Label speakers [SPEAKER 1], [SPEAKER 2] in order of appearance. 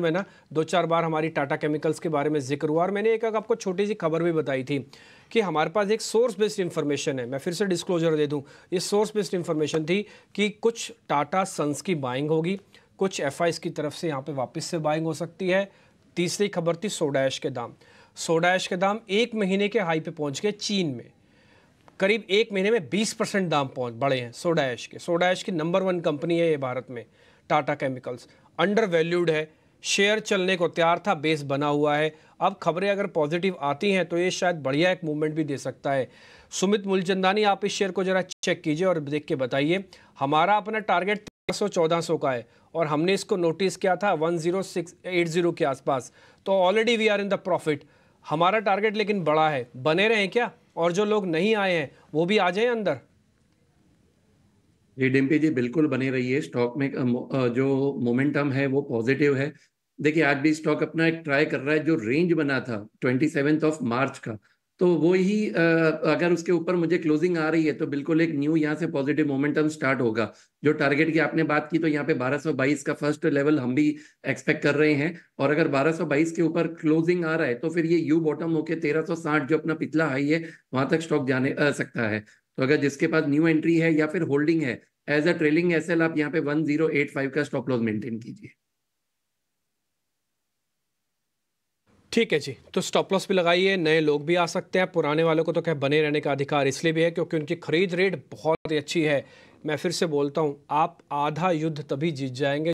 [SPEAKER 1] में ना दो चार बार हमारी टाटा केमिकल्स के बारे में जिक्र हुआ और मैंने एक आपको छोटी सी खबर भी बताई थी कि हमारे पास एक सोर्स बेस्ड इन्फॉर्मेशन है मैं फिर से डिस्क्लोजर दे दूं ये सोर्स बेस्ड इन्फॉर्मेशन थी कि कुछ टाटा सन्स की बाइंग होगी कुछ एफ की तरफ से यहाँ पर वापस से बाइंग हो सकती है तीसरी खबर थी सोडाश के दाम सोडाश के दाम एक महीने के हाई पे पहुँच गए चीन में करीब एक महीने में 20 परसेंट दाम पहुंच बढ़े हैं सोडाश के सोडाश की नंबर वन कंपनी है ये भारत में टाटा केमिकल्स अंडर वैल्यूड है शेयर चलने को तैयार था बेस बना हुआ है अब खबरें अगर पॉजिटिव आती हैं तो ये शायद बढ़िया एक मूवमेंट भी दे सकता है सुमित मूलचंदानी आप इस शेयर को ज़रा चेक कीजिए और देख के बताइए हमारा अपना टारगेट तेरह सौ का है और हमने इसको नोटिस किया था वन जीरो के आसपास तो already we are in the profit हमारा टारगेट लेकिन बड़ा है बने रहें क्या और जो लोग नहीं आए हैं वो भी आ जाए अंदर
[SPEAKER 2] जी डिम्पी जी बिल्कुल बने रही है स्टॉक में जो मोमेंटम है वो पॉजिटिव है देखिए आज भी स्टॉक अपना एक ट्राई कर रहा है जो रेंज बना था ट्वेंटी सेवेंथ ऑफ मार्च का तो वो ही अगर उसके ऊपर मुझे क्लोजिंग आ रही है तो बिल्कुल एक न्यू यहाँ से पॉजिटिव मोमेंटम स्टार्ट होगा जो टारगेट की आपने बात की तो यहाँ पे 1222 का फर्स्ट लेवल हम भी एक्सपेक्ट कर रहे हैं और अगर 1222 के ऊपर क्लोजिंग आ रहा है तो फिर ये यू बॉटम होके 1360 जो अपना पिछला हाई है वहां तक स्टॉक जाने आ सकता है तो अगर जिसके पास न्यू एंट्री है या फिर होल्डिंग है एज अ ट्रेलिंग एस आप यहाँ पे वन का स्टॉप लॉस मेंटेन कीजिए
[SPEAKER 1] ठीक है जी तो स्टॉप लॉस भी लगाइए नए लोग भी आ सकते हैं पुराने वालों को तो क्या बने रहने का अधिकार इसलिए भी है क्योंकि उनकी खरीद रेट बहुत ही अच्छी है मैं फिर से बोलता हूँ आप आधा युद्ध तभी जीत जाएंगे